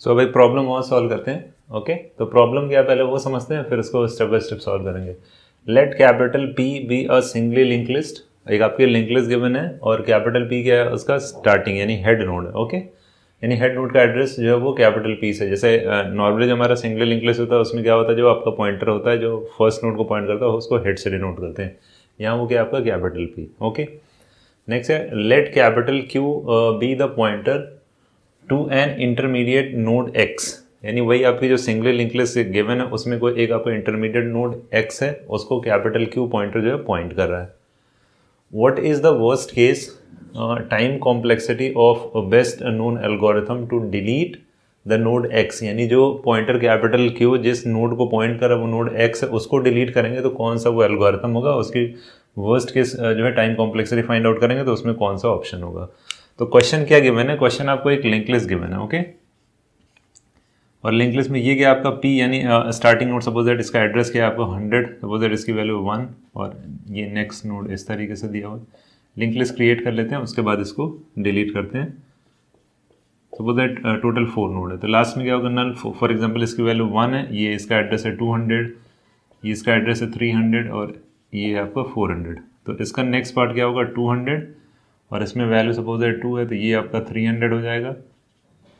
सो so, अब एक problem और सॉल्व करते हैं ओके okay? तो प्रॉब्लम क्या पहले वो समझते हैं फिर उसको स्टेप बाय स्टेप सॉल्व करेंगे let capital P be a singly linked list एक आपकी लिंक लिस्ट गिवन है और कैपिटल पी क्या है उसका स्टार्टिंग यानी हेड नोड है ओके यानी हेड नोड का एड्रेस जो है वो कैपिटल पी से जैसे नॉर्मली जो हमारा सिंगली लिंक लिस्ट होता है उसमें क्या होता है जो आपका पॉइंटर होता है जो फर्स्ट नोड को पॉइंट करता है उसको हेड से डिनोट करते हैं यहाँ वो क्या आपका कैपिटल पी ओके नेक्स्ट है let capital Q be the pointer to an intermediate node X यानी वही आपकी जो सिंगल लिंकलेस गिवन है उसमें कोई एक आपका इंटरमीडिएट नोड एक्स है उसको कैपिटल क्यू पॉइंटर जो है पॉइंट कर रहा है what is the worst case time complexity of best known algorithm to delete the node X यानी जो पॉइंटर कैपिटल क्यू जिस नोड को पॉइंट कर वो नोड एक्स है उसको डिलीट करेंगे तो कौन सा वो एल्गोरिथम होगा उसकी वर्स्ट केस uh, जो है टाइम कॉम्प्लेक्सिटी फाइंड आउट करेंगे तो उसमें कौन सा ऑप्शन होगा तो क्वेश्चन क्या गिवन है क्वेश्चन आपको एक लिंक लिस्ट गिवन है ओके और लिंक लिस्ट में ये क्या आपका पी यानी स्टार्टिंग नोड सपोज दैट इसका एड्रेस क्या है आपको हंड्रेड सपोज दैट इसकी वैल्यू वन और ये नेक्स्ट नोड इस तरीके से दिया हुआ लिंक लिस्ट क्रिएट कर लेते हैं उसके बाद इसको डिलीट करते हैं suppose that total four node है तो लास्ट में क्या होगा नल फॉर एग्जाम्पल इसकी वैल्यू वन है ये इसका एड्रेस है टू हंड्रेड ये इसका एड्रेस है थ्री हंड्रेड और ये है आपका फोर हंड्रेड तो इसका नेक्स्ट पार्ट क्या होगा टू हंड्रेड और इसमें वैल्यू सपोज है टू है तो ये आपका थ्री हंड्रेड हो जाएगा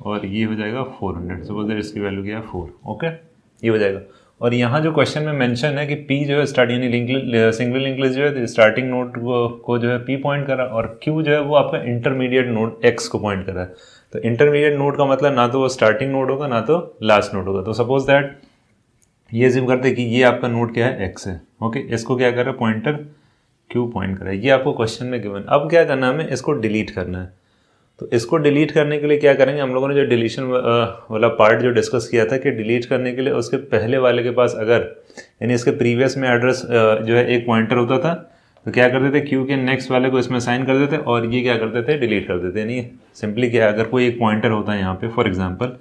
और ये हो जाएगा फोर हंड्रेड सपोज है इसकी वैल्यू क्या है फोर ओके ये हो जाएगा और यहाँ जो क्वेश्चन में मेंशन है कि पी जो है स्टार्ट यानी लिंक सिंगल लिंक जो है तो स्टार्टिंग नोट को जो है पी पॉइंट करा और क्यू जो है वो आपका इंटरमीडिएट नोट एक्स को पॉइंट करा है तो इंटरमीडिएट नोट का मतलब ना तो वो स्टार्टिंग नोट होगा ना तो लास्ट नोट होगा तो सपोज दैट ये जिम करते कि ये आपका नोट क्या है एक्स है ओके इसको क्या कर रहा है पॉइंटर क्यू पॉइंट करा है ये आपको क्वेश्चन में गिवन अब क्या करना हमें इसको डिलीट करना है तो इसको डिलीट करने के लिए क्या करेंगे हम लोगों ने जो डिलीशन वाला पार्ट जो डिस्कस किया था कि डिलीट करने के लिए उसके पहले वाले के पास अगर यानी इसके प्रीवियस में एड्रेस जो है एक पॉइंटर होता था तो क्या करते थे क्यू के नेक्स्ट वाले को इसमें साइन कर देते और ये क्या करते थे डिलीट कर देते यानी सिंपली क्या अगर कोई एक पॉइंटर होता है यहाँ पर फॉर एग्जाम्पल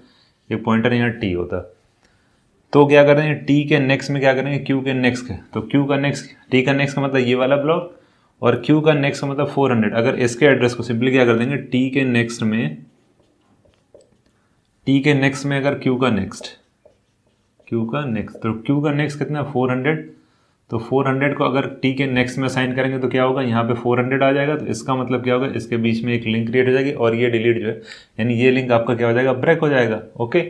एक पॉइंटर यहाँ टी होता तो क्या करेंगे टी के नेक्स्ट में क्या करेंगे क्यू के नेक्स्ट तो क्यू का नेक्स्ट टी का नेक्स्ट मतलब ये वाला ब्लॉक और क्यू का नेक्स्ट का मतलब 400 अगर इसके एड्रेस को सिंपली क्या कर देंगे टी के नेक्स्ट में टी के नेक्स्ट में अगर क्यू का नेक्स्ट क्यू का नेक्स्ट तो क्यू का नेक्स्ट कितना फोर हंड्रेड तो 400 को अगर टी के नेक्स्ट में साइन करेंगे तो क्या होगा यहाँ पे 400 आ जाएगा तो इसका मतलब क्या होगा इसके बीच में एक लिंक क्रिएट हो जाएगी और ये डिलीट जो है यानी ये लिंक आपका क्या हो जाएगा ब्रेक हो जाएगा ओके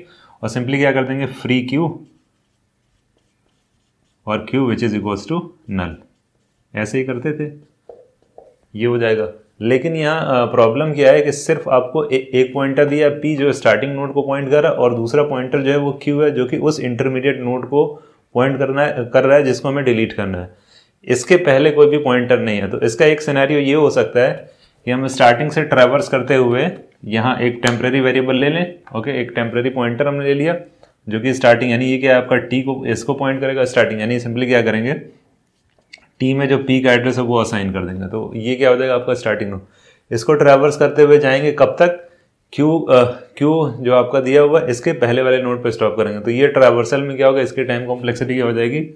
और सिंपली क्या कर देंगे फ्री क्यू और Q which is equals to null ऐसे ही करते थे ये हो जाएगा लेकिन यहाँ प्रॉब्लम क्या है कि सिर्फ आपको ए, एक पॉइंटर दिया पी जो स्टार्टिंग नोड को पॉइंट कर रहा है और दूसरा पॉइंटर जो है वो क्यू है जो कि उस इंटरमीडिएट नोड को पॉइंट करना है कर रहा है जिसको हमें डिलीट करना है इसके पहले कोई भी पॉइंटर नहीं है तो इसका एक सिनेरियो ये हो सकता है कि हम स्टार्टिंग से ट्रैवर्स करते हुए यहाँ एक टेम्प्रेरी वेरिएबल ले लें ओके एक टेम्प्रेरी पॉइंटर हमने ले लिया जो कि स्टार्टिंग यानी ये क्या आपका टी को एस को पॉइंट करेगा स्टार्टिंग यानी सिंपली क्या करेंगे टी में जो पी का एड्रेस है वो असाइन कर देंगे तो ये क्या हो जाएगा आपका स्टार्टिंग हो इसको ट्रैवर्स करते हुए जाएंगे कब तक क्यू क्यू जो आपका दिया हुआ इसके पहले वाले नोट पर स्टॉप करेंगे तो ये ट्रैवर्सल में क्या होगा इसके टाइम कॉम्प्लेक्सिटी क्या हो जाएगी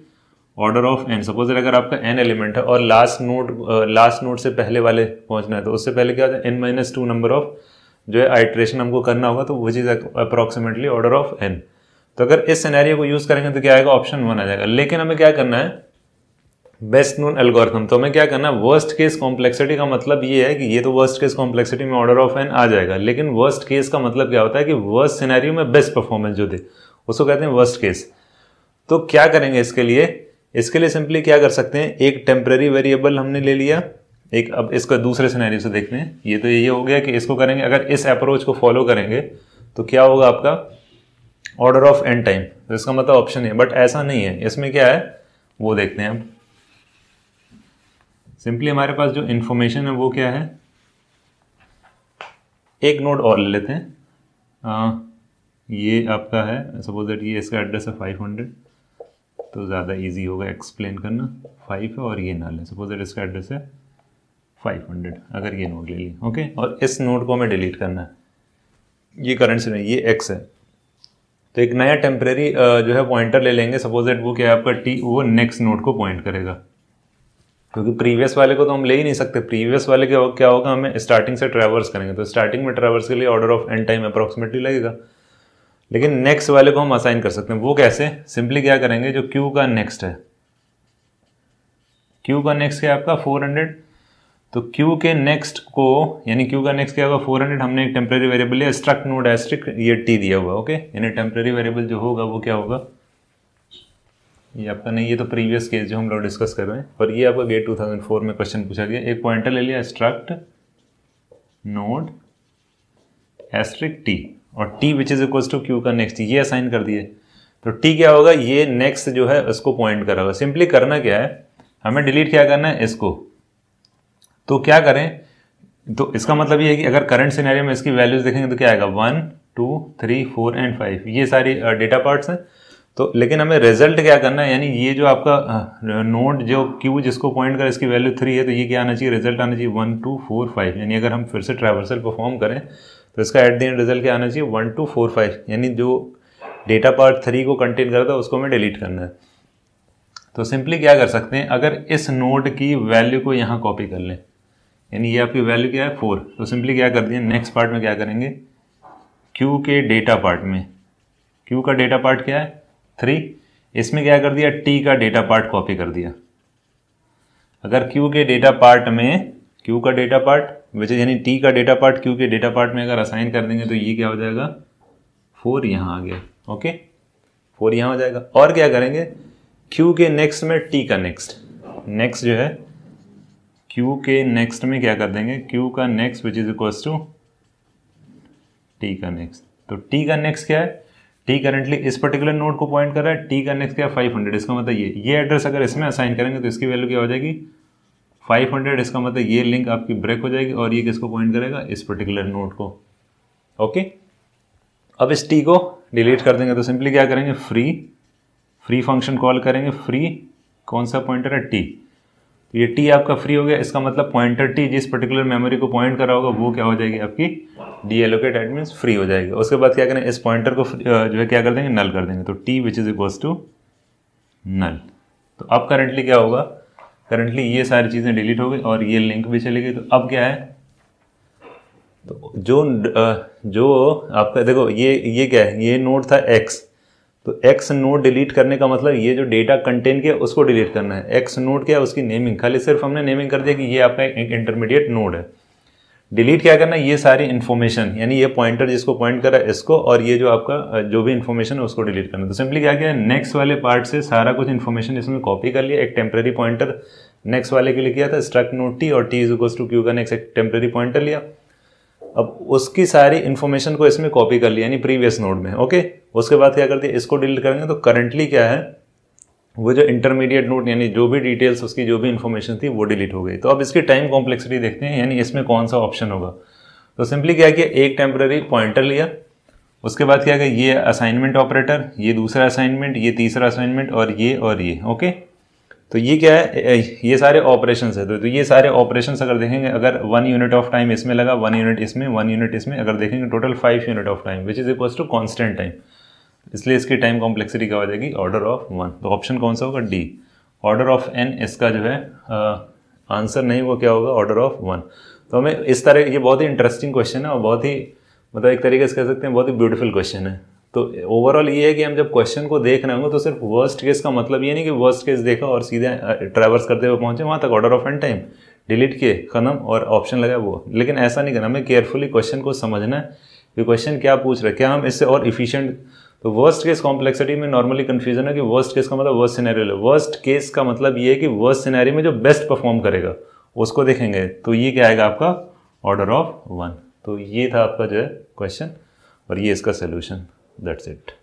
ऑर्डर ऑफ एन सपोज अगर आपका एन एलिमेंट है और लास्ट नोट लास्ट नोट से पहले वाले पहुंचना है तो उससे पहले क्या होता है N minus two number of जो है आइट्रेशन हमको करना होगा तो which is approximately order of N तो अगर इस सिनेरियो को यूज़ करेंगे तो क्या आएगा ऑप्शन वन आ जाएगा लेकिन हमें क्या करना है बेस्ट नोन एल्गोरिथम तो हमें क्या करना है वर्स्ट केस कॉम्प्लेक्सिटी का मतलब ये है कि ये तो वर्स्ट केस कॉम्प्लेक्सिटी में ऑर्डर ऑफ एन आ जाएगा लेकिन वर्स्ट केस का मतलब क्या होता है कि वर्स्ट सिनेरियो में बेस्ट परफॉर्मेंस जो दे उसको कहते हैं वर्स्ट केस तो क्या करेंगे इसके लिए इसके लिए सिंपली क्या कर सकते हैं एक टेम्प्रेरी वेरिएबल हमने ले लिया एक अब इसका दूसरे सिनेरियो से देखते हैं ये तो ये हो गया कि इसको करेंगे अगर इस अप्रोच को फॉलो करेंगे तो क्या होगा आपका ऑर्डर ऑफ एंड टाइम तो इसका मतलब ऑप्शन है बट ऐसा नहीं है इसमें क्या है वो देखते हैं हम सिंपली हमारे पास जो इन्फॉर्मेशन है वो क्या है एक नोड और ले लेते हैं आ, ये आपका है सपोज दैट ये इसका एड्रेस है फाइव हंड्रेड तो ज़्यादा इजी होगा एक्सप्लेन करना फाइव है और ये ना लें सपोज दैट इसका एड्रेस है 500 अगर ये नोट ले ली ओके और इस नोट को हमें डिलीट करना है ये करंट से नहीं ये एक्स है तो एक नया टेम्प्रेरी जो है पॉइंटर ले लेंगे सपोज दैट वो क्या है आपका टी वो नेक्स्ट नोट को पॉइंट करेगा क्योंकि प्रीवियस वाले को तो हम ले ही नहीं सकते प्रीवियस वाले के क्या होगा हमें स्टार्टिंग से ट्रैवर्स करेंगे तो स्टार्टिंग में ट्रैवर्स के लिए order of N time approximately लगेगा लेकिन नेक्स्ट वाले को हम असाइन कर सकते हैं वो कैसे सिंपली क्या करेंगे जो क्यू का नेक्स्ट है क्यू का नेक्स्ट है आपका फोर हंड्रेड तो Q के नेक्स्ट को यानी Q का नेक्स्ट क्या होगा 400 हमने एक टेम्प्रेरी वेरिएबल लिया स्ट्रक्ट नोड एस्ट्रिक ये T दिया हुआ ओके यानी टेम्प्रेरी वेरिएबल जो होगा वो क्या होगा ये आपका नहीं ये तो प्रीवियस केस जो हम लोग डिस्कस कर रहे हैं और ये आपका गेट 2004 में क्वेश्चन पूछा गया एक पॉइंटर ले लिया स्ट्रक्ट नोड एस्ट्रिक T और T which is equal to Q का नेक्स्ट ये असाइन कर दिए तो टी क्या होगा ये नेक्स्ट जो है उसको पॉइंट करा सिंपली करना क्या है हमें डिलीट क्या करना है इसको तो क्या करें तो इसका मतलब ये है कि अगर करंट सिनेरियो में इसकी वैल्यूज देखेंगे तो क्या आएगा one two three four and five ये सारी डेटा पार्ट्स हैं तो लेकिन हमें रिजल्ट क्या करना है यानी ये जो आपका नोड जो क्यू जिसको पॉइंट कर इसकी वैल्यू थ्री है तो ये क्या आना चाहिए रिजल्ट आना चाहिए वन टू फोर फाइव यानी अगर हम फिर से ट्रैवर्सल परफॉर्म करें तो इसका एट द एंड रिजल्ट क्या आना चाहिए वन टू फोर फाइव यानी जो डेटा पार्ट थ्री को कंटेन रहा था उसको हमें डिलीट करना है तो सिंपली क्या कर सकते हैं अगर इस नोड की वैल्यू को यहाँ कॉपी कर लें यानी ये आपकी वैल्यू क्या है फोर तो सिंपली क्या कर दिया नेक्स्ट पार्ट में क्या करेंगे क्यू के डेटा पार्ट में क्यू का डेटा पार्ट क्या है थ्री इसमें क्या कर दिया टी का डेटा पार्ट कॉपी कर दिया अगर क्यू के डेटा पार्ट में क्यू का डेटा पार्ट वैसे यानी टी का डेटा पार्ट क्यू के डेटा पार्ट में अगर असाइन कर देंगे तो ये क्या हो जाएगा फोर यहाँ आ गया ओके फोर यहाँ हो जाएगा और क्या करेंगे क्यू के नेक्स्ट में टी का नेक्स्ट नेक्स्ट जो है क्यू के नेक्स्ट में क्या कर देंगे क्यू का next which is equal to T का नेक्स्ट तो टी का नेक्स्ट क्या है टी करेंटली इस पर्टिकुलर नोड को पॉइंट कर रहा है टी का नेक्स्ट क्या है फाइव हंड्रेड इसका मतलब ये ये एड्रेस अगर इसमें असाइन करेंगे तो इसकी वैल्यू क्या हो जाएगी फाइव हंड्रेड इसका मतलब ये लिंक आपकी ब्रेक हो जाएगी और ये किसको पॉइंट करेगा इस पर्टिकुलर नोड को ओके अब इस टी को डिलीट कर देंगे तो सिंपली क्या करेंगे फ्री फ्री फंक्शन कॉल करेंगे फ्री कौन सा पॉइंटर है टी तो ये टी आपका फ्री हो गया इसका मतलब पॉइंटर टी जिस पर्टिकुलर मेमोरी को पॉइंट करा होगा वो क्या हो जाएगी आपकी डी एलोकेट मीन फ्री हो जाएगी उसके बाद क्या करें इस पॉइंटर को जो है क्या कर देंगे नल कर देंगे तो T which is equals to null तो अब करंटली क्या होगा करंटली ये सारी चीज़ें डिलीट हो गई और ये लिंक भी चली गई तो अब क्या है तो जो जो आपका देखो ये ये क्या है ये नोट था एक्स तो एक्स नोड डिलीट करने का मतलब ये जो डेटा कंटेन किया उसको डिलीट करना है एक्स नोड क्या उसकी नेमिंग खाली सिर्फ हमने नेमिंग कर दिया कि ये आपका एक इंटरमीडिएट नोड है डिलीट क्या करना है ये सारी इन्फॉर्मेशन यानी ये पॉइंटर जिसको पॉइंट करा इसको और ये जो आपका जो भी इन्फॉर्मेशन है उसको डिलीट करना तो सिंपली क्या किया नेक्स्ट वाले पार्ट से सारा कुछ इन्फॉर्मेशन इसमें कॉपी कर लिया एक टेम्प्रेरी पॉइंटर नेक्स्ट वाले के लिए किया था स्ट्रक नोट टी और टी इज टू क्यू का नेक्स्ट एक टेम्प्रेरी पॉइंटर लिया अब उसकी सारी इन्फॉर्मेशन को इसमें कॉपी कर लिया यानी प्रीवियस नोड में ओके उसके बाद क्या कर दिया इसको डिलीट करेंगे तो करंटली क्या है वो जो इंटरमीडिएट नोट यानी जो भी डिटेल्स उसकी जो भी इन्फॉर्मेशन थी वो डिलीट हो गई तो अब इसकी टाइम कॉम्प्लेक्सिटी देखते हैं यानी इसमें कौन सा ऑप्शन होगा तो सिंपली क्या किया एक टेम्प्रेरी पॉइंटर लिया उसके बाद क्या किया ये असाइनमेंट ऑपरेटर ये दूसरा असाइनमेंट ये तीसरा असाइनमेंट और ये और ये ओके तो ये क्या है ये सारे ऑपरेशन है तो, तो ये सारे ऑपरेशन अगर देखेंगे अगर वन यूनिट ऑफ टाइम इसमें लगा वन यूनिट इसमें वन यूनिट इसमें अगर देखेंगे total five unit of time which is equals to constant time इसलिए इसकी टाइम कॉम्प्लेक्सिटी क्या हो जाएगी ऑर्डर ऑफ वन तो ऑप्शन कौन सा होगा डी ऑर्डर ऑफ एन इसका जो है आंसर नहीं वो क्या होगा ऑर्डर ऑफ वन तो हमें इस तरह ये बहुत ही इंटरेस्टिंग क्वेश्चन है और बहुत ही मतलब एक तरीके से कह सकते हैं बहुत ही ब्यूटीफुल क्वेश्चन है तो ओवरऑल ये है कि हम जब क्वेश्चन को देख रहे होंगे तो सिर्फ वर्स्ट केस का मतलब ये नहीं कि वर्स्ट केस देखा और सीधे ट्रैवर्स करते हुए पहुंचे वहाँ तक order of N time delete किए खत्म और ऑप्शन लगा वो लेकिन ऐसा नहीं करना हमें केयरफुली क्वेश्चन को समझना है कि क्वेश्चन क्या पूछ रहे हैं क्या हम इससे और इफिशियंट तो वर्स्ट केस कॉम्प्लेक्सिटी में नॉर्मली कन्फ्यूजन है कि वर्स्ट केस का मतलब वर्स्ट सिनेरियो है वर्स्ट केस का मतलब ये है कि वर्स्ट सिनेरियो में जो बेस्ट परफॉर्म करेगा उसको देखेंगे तो ये क्या आएगा आपका ऑर्डर ऑफ वन तो ये था आपका जो है क्वेश्चन और ये इसका सोल्यूशन That's it.